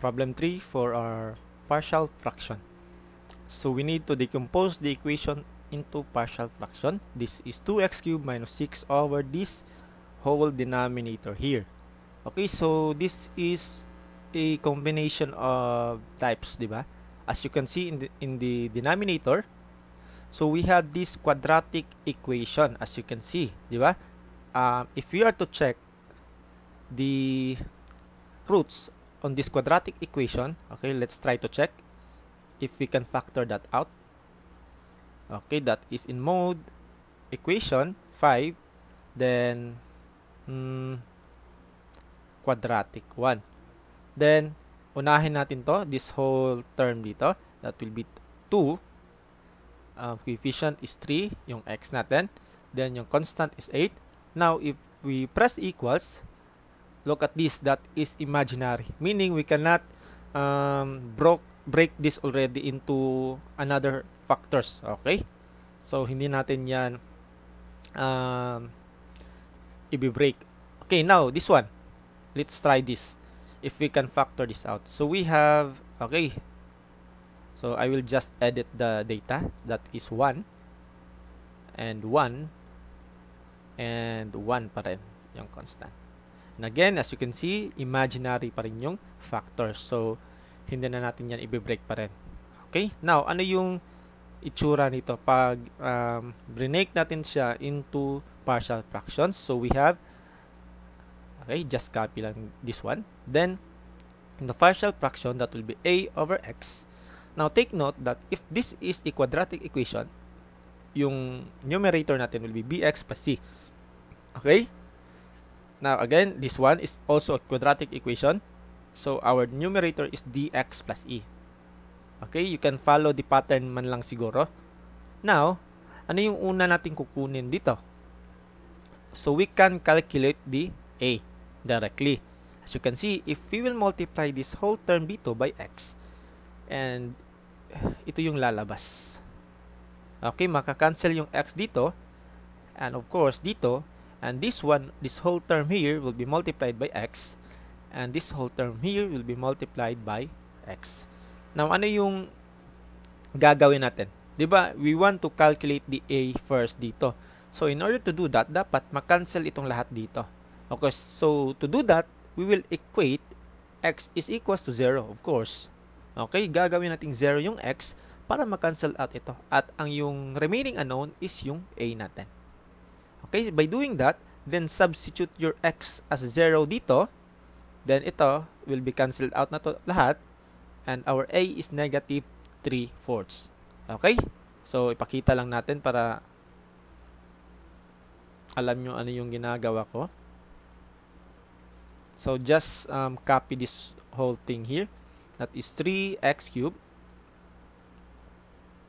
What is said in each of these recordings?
Problem 3 for our partial fraction. So we need to decompose the equation into partial fraction. This is 2x cubed minus 6 over this whole denominator here. Okay, so this is a combination of types, di As you can see in the, in the denominator, so we have this quadratic equation as you can see, di Um, if we are to check the roots on this quadratic equation, okay, let's try to check if we can factor that out. Okay, that is in mode equation 5, then mm, quadratic 1. Then, unahin natin to, this whole term dito, that will be 2. Uh, coefficient is 3, yung x natin. Then, yung constant is 8. Now, if we press equals, look at this that is imaginary meaning we cannot um, broke, break this already into another factors okay so hindi natin yan um, i-break okay now this one let's try this if we can factor this out so we have okay so I will just edit the data that is 1 and 1 and 1 pa rin yung constant And again, as you can see, imaginary pa rin yung factor. So, hindi na natin yan i-break pa rin. Okay? Now, ano yung itsura nito pag um, break natin siya into partial fractions? So, we have Okay, just copy lang this one. Then, in the partial fraction, that will be a over x. Now, take note that if this is a quadratic equation, yung numerator natin will be bx plus c. Okay? Now again, this one is also a quadratic equation. So our numerator is dx plus e. Okay, you can follow the pattern man lang siguro. Now, ano yung una natin kukunin dito? So we can calculate the a directly. As you can see, if we will multiply this whole term dito by x, and ito yung lalabas. Okay, makakancel yung x dito. And of course, dito, and this one this whole term here will be multiplied by x and this whole term here will be multiplied by x now ano yung gagawin natin 'di ba we want to calculate the a first dito so in order to do that dapat ma-cancel itong lahat dito okay so to do that we will equate x is equals to 0 of course okay gagawin nating 0 yung x para ma-cancel out ito at ang yung remaining unknown is yung a natin Okay, by doing that, then substitute your x as 0 dito. Then ito will be cancelled out na to lahat. And our a is negative 3 fourths. Okay? So, ipakita lang natin para alam nyo ano yung ginagawa ko. So, just um, copy this whole thing here. That is 3x cubed.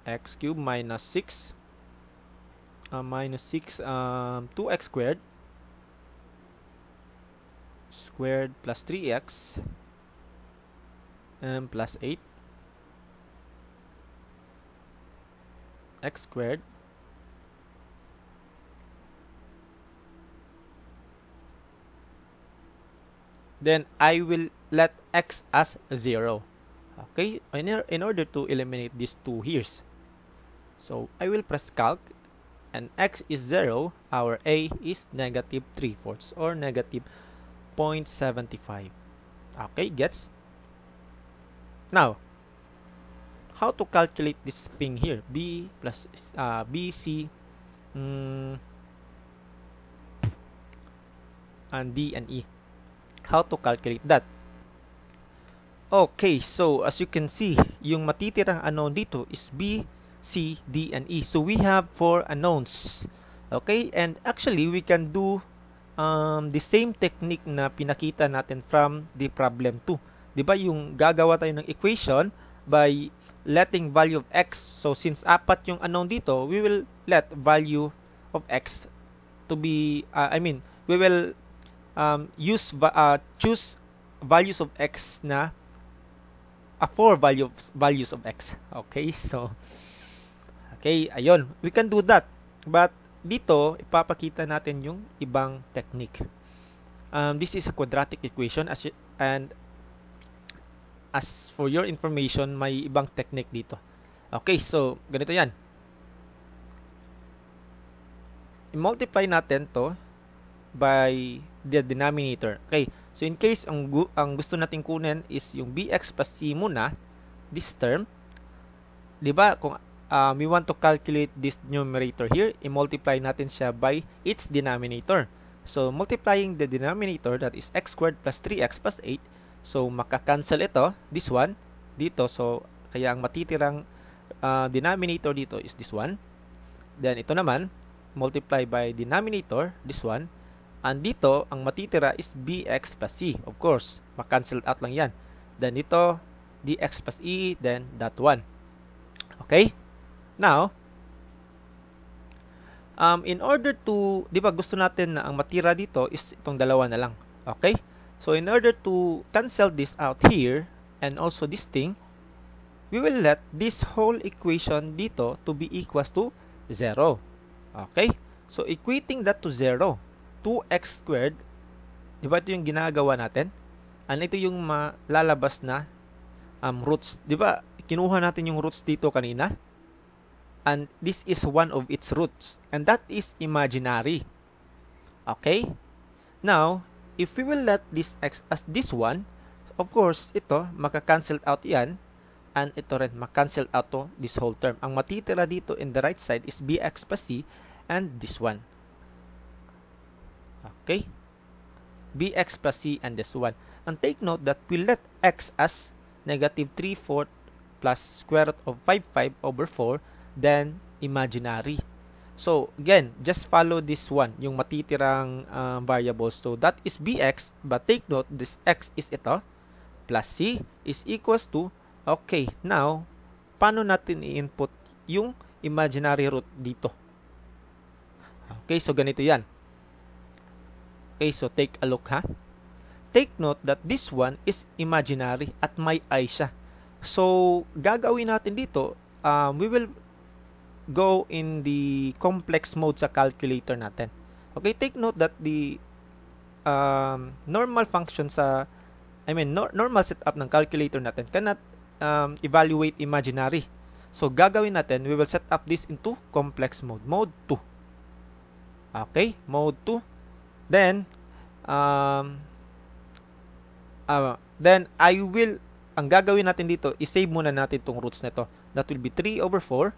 x cubed minus 6 uh, minus 6 um, 2x squared squared plus 3x and um, plus 8 x squared then I will let x as 0 okay in, in order to eliminate these two here's so I will press calc and x is 0, our a is negative 3 fourths or negative 0.75. Okay, gets? Now, how to calculate this thing here? b plus uh, bc mm, and d and e. How to calculate that? Okay, so as you can see, yung matitirang ano dito is b C, D, and E. So we have four unknowns. Okay? And actually, we can do um, the same technique na pinakita natin from the problem 2. Diba Yung gagawa tayo ng equation by letting value of x. So since apat yung unknown dito, we will let value of x to be, uh, I mean, we will um, use, uh, choose values of x na a uh, four values, values of x. Okay? So, Okay, ayun. We can do that. But dito, ipapakita natin yung ibang technique. Um, this is a quadratic equation as you, and as for your information, may ibang technique dito. Okay, so ganito 'yan. I-multiply natin 'to by the denominator. Okay, so in case ang, gu ang gusto nating kunin is yung bx plus c muna, this term, 'di ba? Kung um, we want to calculate this numerator here, i-multiply natin siya by its denominator. So, multiplying the denominator, that is x squared plus 3x plus 8, so makakancel ito, this one, dito. So, kaya ang matitirang uh, denominator dito is this one. Then, ito naman, multiply by denominator, this one. And dito, ang matitira is bx plus c. Of course, makancel out lang yan. Then, dito, dx plus e, then that one. Okay? Now, um, in order to, di ba gusto natin na ang matira dito is itong dalawa na lang. Okay? So, in order to cancel this out here and also this thing, we will let this whole equation dito to be equals to 0. Okay? So, equating that to 0, 2x squared, di ba ito yung ginagawa natin? And ito yung malalabas na um, roots. Di ba, kinuha natin yung roots dito kanina? and this is one of its roots and that is imaginary okay now if we will let this x as this one of course ito maka-cancel out yan and ito rin maka-cancel out to this whole term ang matitira dito in the right side is bx plus c and this one okay bx plus c and this one and take note that we let x as negative 3 4 plus square root of 5 5 over 4 than imaginary. So, again, just follow this one, yung matitirang uh, variables. So, that is bx, but take note, this x is ito, plus c is equals to, okay, now, paano natin i-input yung imaginary root dito? Okay, so ganito yan. Okay, so take a look ha. Take note that this one is imaginary at may i siya. So, gagawin natin dito, um, we will go in the complex mode sa calculator natin. Okay, take note that the um, normal function sa I mean no, normal setup ng calculator natin cannot um, evaluate imaginary. So gagawin natin, we will set up this into complex mode, mode 2. Okay, mode 2. Then um, uh, then I will ang gagawin natin dito, i-save muna natin tong roots nito. That will be 3 over 4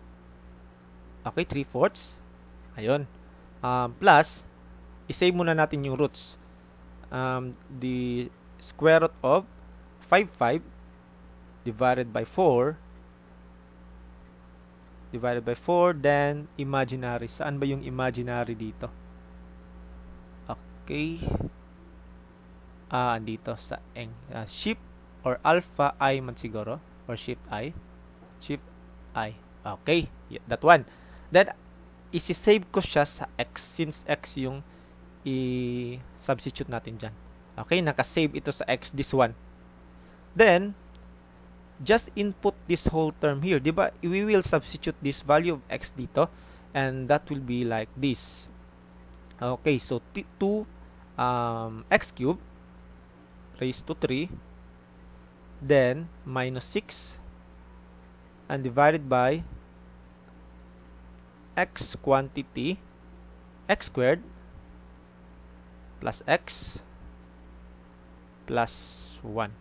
Okay, 3 fourths. Ayun. Um, plus, isave muna natin yung roots. Um, the square root of 5, 5 divided by 4 divided by 4 then imaginary. Saan ba yung imaginary dito? Okay. Ah, dito sa eng, uh, ah, shift or alpha i man siguro or shift i. Shift i. Okay, that one. Then, isi-save ko siya sa x since x yung i-substitute natin dyan. Okay, naka-save ito sa x, this one. Then, just input this whole term here. Diba, we will substitute this value of x dito. And that will be like this. Okay, so 2 um, x cube raised to 3. Then, minus 6. And divided by x quantity x squared plus x plus 1.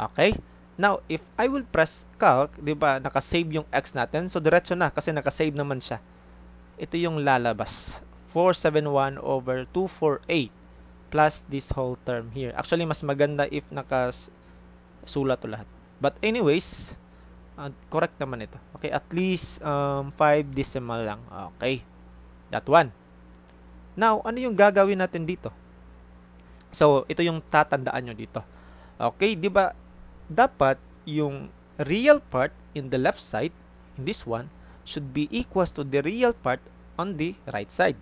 Okay? Now, if I will press calc, di ba, nakasave yung x natin. So, diretso na kasi nakasave naman siya. Ito yung lalabas. 471 over 248 plus this whole term here. Actually, mas maganda if nakasulat to lahat. But anyways, Uh, correct naman ito. Okay, at least um, 5 decimal lang. Okay, that one. Now, ano yung gagawin natin dito? So, ito yung tatandaan nyo dito. Okay, di ba? Dapat yung real part in the left side, in this one, should be equals to the real part on the right side.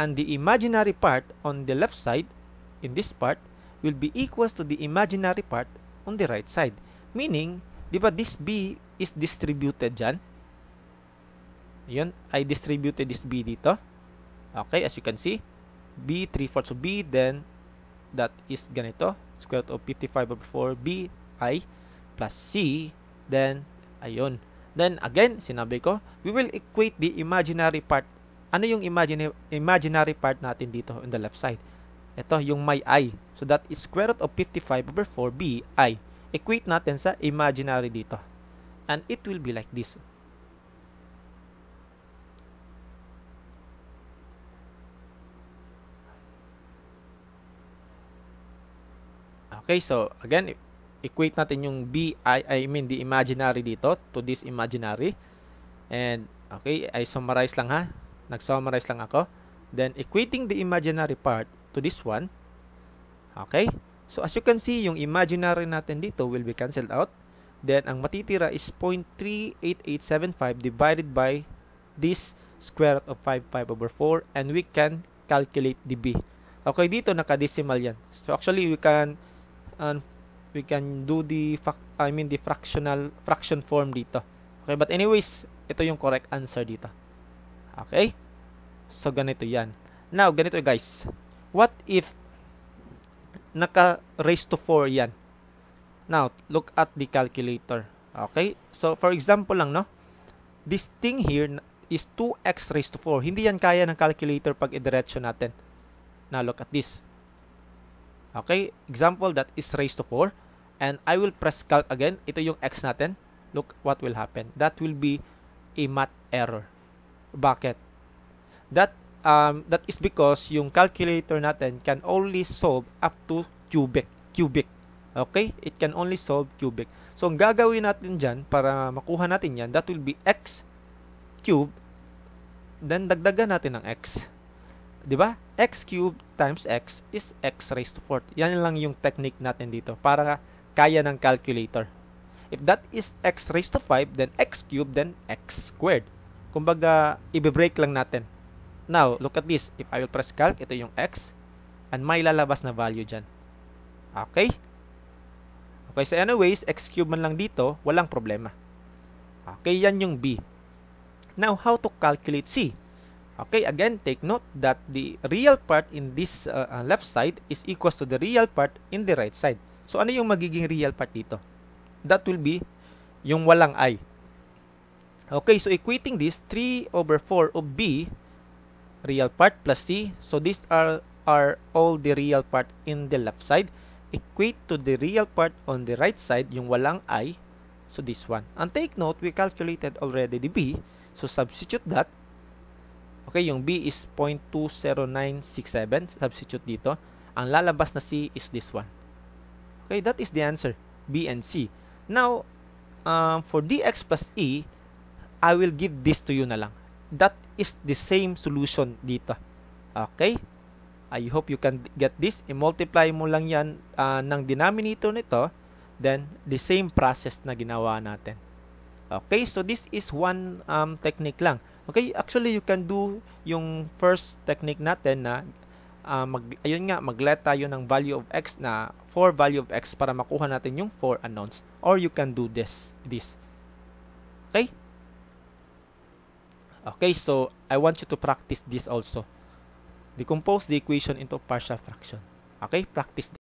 And the imaginary part on the left side, in this part, will be equals to the imaginary part on the right side. Meaning, Di ba this B is distributed dyan? Yun, I distributed this B dito. Okay, as you can see, B, 3 fourths of B, then that is ganito, square root of 55 over 4, B, I, plus C, then, ayun. Then, again, sinabi ko, we will equate the imaginary part. Ano yung imagine, imaginary part natin dito on the left side? Ito, yung my I. So, that is square root of 55 over 4, B, I equate natin sa imaginary dito. And it will be like this. Okay, so again, equate natin yung B, I, I mean the imaginary dito to this imaginary. And okay, I summarize lang ha. Nag-summarize lang ako. Then equating the imaginary part to this one. Okay? So as you can see, yung imaginary natin dito will be cancelled out. Then ang matitira is 0.38875 divided by this square root of 55 over 4 and we can calculate the B. Okay, dito naka-decimal yan. So actually we can um, we can do the I mean the fractional fraction form dito. Okay, but anyways, ito yung correct answer dito. Okay? So ganito yan. Now, ganito guys. What if naka-raise to 4 yan. Now, look at the calculator. Okay? So, for example lang, no? This thing here is 2x raised to 4. Hindi yan kaya ng calculator pag idiretsyo natin. Now, look at this. Okay? Example, that is raised to 4. And I will press calc again. Ito yung x natin. Look what will happen. That will be a math error. Bakit? That um, that is because yung calculator natin can only solve up to cubic. Cubic. Okay? It can only solve cubic. So, ang gagawin natin diyan para makuha natin yan, that will be x cube, then dagdagan natin ng x. 'di ba? x cube times x is x raised to 4. Yan lang yung technique natin dito para kaya ng calculator. If that is x raised to 5, then x cube, then x squared. Kumbaga, ibibreak lang natin Now, look at this. If I will press calc, ito yung x. And may lalabas na value dyan. Okay? Okay, so anyways, x cube man lang dito, walang problema. Okay, yan yung b. Now, how to calculate c? Okay, again, take note that the real part in this uh, uh left side is equals to the real part in the right side. So, ano yung magiging real part dito? That will be yung walang i. Okay, so equating this, 3 over 4 of b real part plus t. So these are, are all the real part in the left side. Equate to the real part on the right side, yung walang i. So this one. And take note, we calculated already the b. So substitute that. Okay, yung b is 0.20967. Substitute dito. Ang lalabas na c is this one. Okay, that is the answer. B and C. Now, um, for dx plus e, I will give this to you na lang. That is the same solution dito. Okay? I hope you can get this. I-multiply mo lang yan uh, ng denominator nito. Then, the same process na ginawa natin. Okay? So, this is one um, technique lang. Okay? Actually, you can do yung first technique natin na uh, mag, ayun nga, maglet tayo ng value of x na 4 value of x para makuha natin yung 4 unknowns. Or you can do this. this. Okay? Okay, so I want you to practice this also. Decompose the equation into partial fraction. Okay, practice